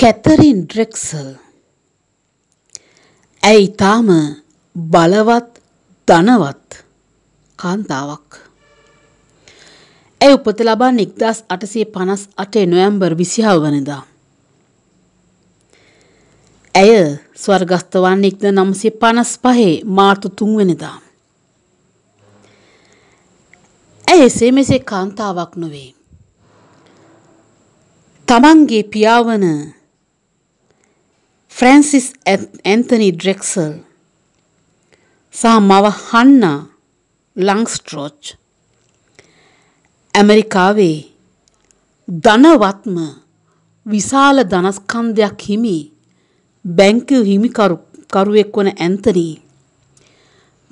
කැතරින් ඩ්‍රෙක්සල් ඇයි තාම බලවත් ධනවත් කාන්තාවක්. ඇය උපත ලබන්න ඉක්දස් අටසේ පනස් අටේ නොයම්බර් විසිහාව වනදා. ඇය ස්වර්ගස්තවන්න ඉක්ද නමසේ පනස් පහේ මාර්තු තුන්වෙනදා. ඇය එසේ මෙසේ කාන්තාවක් නොවේ. තමන්ගේ පියාවන ෆ්‍රැන්සිස් ඇන්තනි ඩ්‍රෙක්සල් සහ මව හන්නා ලංස්ට්‍රෝච් ඇමරිකාවේ ධනවත්ම විශාල ධනස්කන්ධයක් හිමි බැංකු හිමිකරුවෙක් වන ඇන්තනී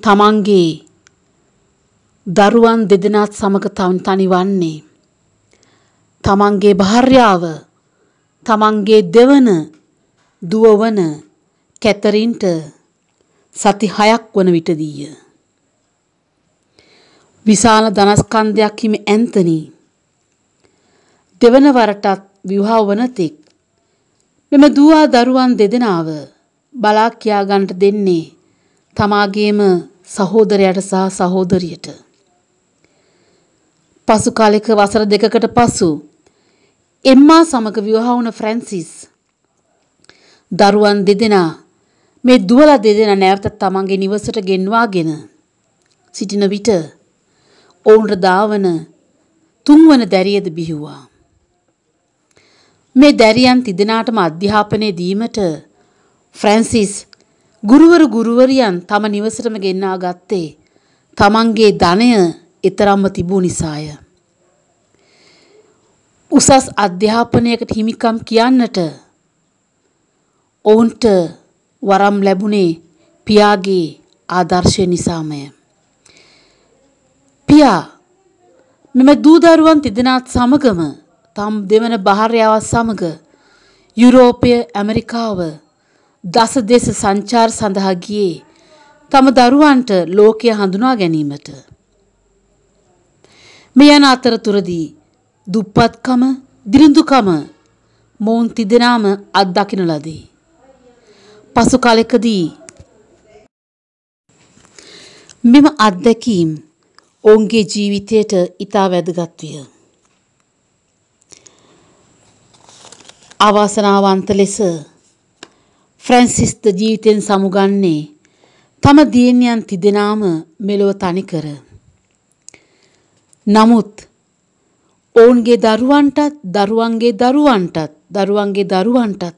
තමන්ගේ දරුවන් දෙදෙනත් සමග තවන් තනිවන්නේ තමන්ගේ භාර්යාව තමන්ගේ දෙවන දුව වන කැතරින්ට සති හයක් වන විටදීය. විශාල ධනස්කන්ධයක් හිමි ඇන්තනී දෙවන වරටත් විවාහ වනතෙක් මෙම දුවා දරුවන් දෙදෙනාව බලා කියා ගන්නට දෙන්නේ තමාගේම සහෝදරයට සහ සහෝදරියට. පසු කාලෙක වසර දෙකකට පසු එම්මා සමග විවාහ වුණ ෆ්‍රැන්සිස් දරුවන් දෙදෙනා මේ දුවල දෙදෙනා නැවතත් තමන්ගේ නිවසට ගෙන්වාගෙන සිටින විට ඔවුන්ට දාවන තුන්වන දැරියද බිහිවුවා. මේ දැරියන් තිදෙනාටම අධ්‍යාපනය දීමට ෆ්‍රැන්සිස් ගුරුවරු ගුරුවරියන් තම නිවසටම ගෙන්නා ගත්තේ තමන්ගේ ධනය එතරම්ම තිබූ නිසාය. උසස් අධ්‍යාපනයකට හිමිකම් කියන්නට ඔවුන්ට වරම් ලැබුණේ පියාගේ ආදර්ශය නිසාමය. පියා මෙම දූදරුවන් තිදෙනාත් සමගම තම් දෙවන භාර්යාවත් සමග යුරෝපය ඇමරිකාව දස දෙස සංචාර් සඳහා ගියේ තම දරුවන්ට ලෝකය හඳුනා ගැනීමට. මේ යන අතරතුරදී දුප්පත්කම දිරිඳුකම මොවුන් තිදෙනාම අත්දකින ලදී. පසු කාලෙකදී මෙම අත්දැකීම් ඔවුන්ගේ ජීවිතයට ඉතා වැදගත් විය. අවාසනාවන්ත ලෙස ෆ්‍රැන්සිස්ද ජීවිතෙන් සමුගන්නේ තම දියණියන් තිදෙනාම මෙලොව තනි කර. නමුත් ඔවුන්ගේ දරුවන්ටත් දරුවන්ගේ දරුවන්ටත් දරුවන්ගේ දරුවන්ටත්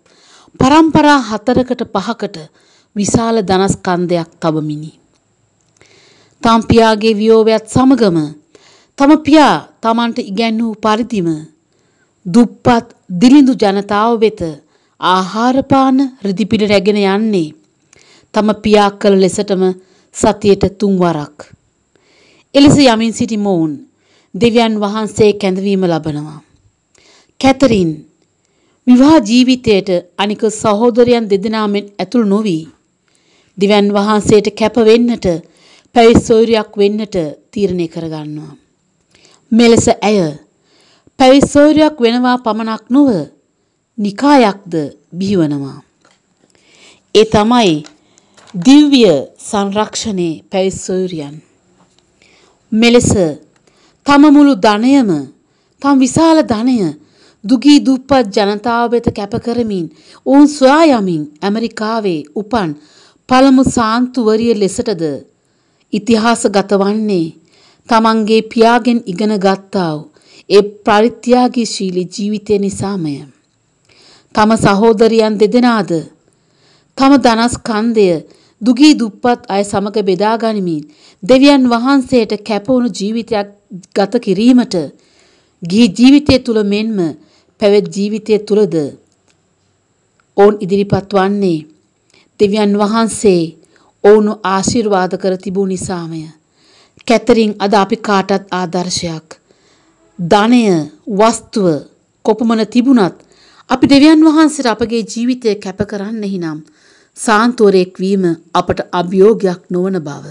පරම්පරා හතරකට පහකට විශාල ධනස්කන්ධයක් තබමිනි. තම පියාගේ වියෝවයත් සමගම තම පියා තමන්ට ඉගැන්වූ පරිදිම දුප්පත් දිලිඳු ජනතාව වෙත ආහාරපාන රිදිපිට රැගෙන යන්නේ තම පියා කළ ලෙසටම සතියට තුන් වරක්. එලෙස යමින් සිටි මොවුන් දෙවියන් වහන්සේ කැඳවීම ලබනවා. කැතරින් විවාහ ජීවිතයට අනික සහෝදරයන් දෙදෙනා මෙන් ඇතුළු නොවි දිවන් වහන්සේට කැප වෙන්නට පැවිසෝරියක් වෙන්නට තීරණය කරගන්නවා. මෙලෙස ඇය පැවිසෝරියක් වෙනවා පමණක් නොව නිකායක්ද බිහිවනවා. ඒ තමයි දිව්‍ය සංරක්ෂණේ පැවිසෝරියන්. මෙලෙස තම මුළු ධනයම තම විශාල ධනය දුගී දුප්පත් ජනතාව වෙත කැප කරමින් ඔවුන් සොයා යමින් ඇමරිකාවේ උපන් පළමු සාන්තුවරිය ලෙසටද ඉතිහාසගත වන්නේ තමන්ගේ පියාගෙන් ඉගෙන ගත්තා වූ ඒ පරිත්‍යාගීශීලී ජීවිතය නිසාමය. තම සහෝදරයන් දෙදෙනාද තම ධනස්කන්ධය දුගී දුප්පත් අය සමග බෙදා ගනිමින් දෙවියන් වහන්සේට කැපවුණු ජීවිතයක් ගත කිරීමට ගිහි ජීවිතය තුළ මෙන්ම පැවැත් ජීවිතය තුළද ඔවුන් ඉදිරිපත් වන්නේ දෙවියන් වහන්සේ ඔවුනු ආශිර්වාද කර තිබූ නිසාමය. කැතරින් අද අපි කාටත් ආදර්ශයක්. ධනය වස්තුව කොපමණ තිබුණත් අපි දෙවියන් වහන්සේට අපගේ ජීවිතය කැප කරන්නෙහි නම් සාන්තුවරයෙක් වීම අපට අභියෝගයක් නොවන බව.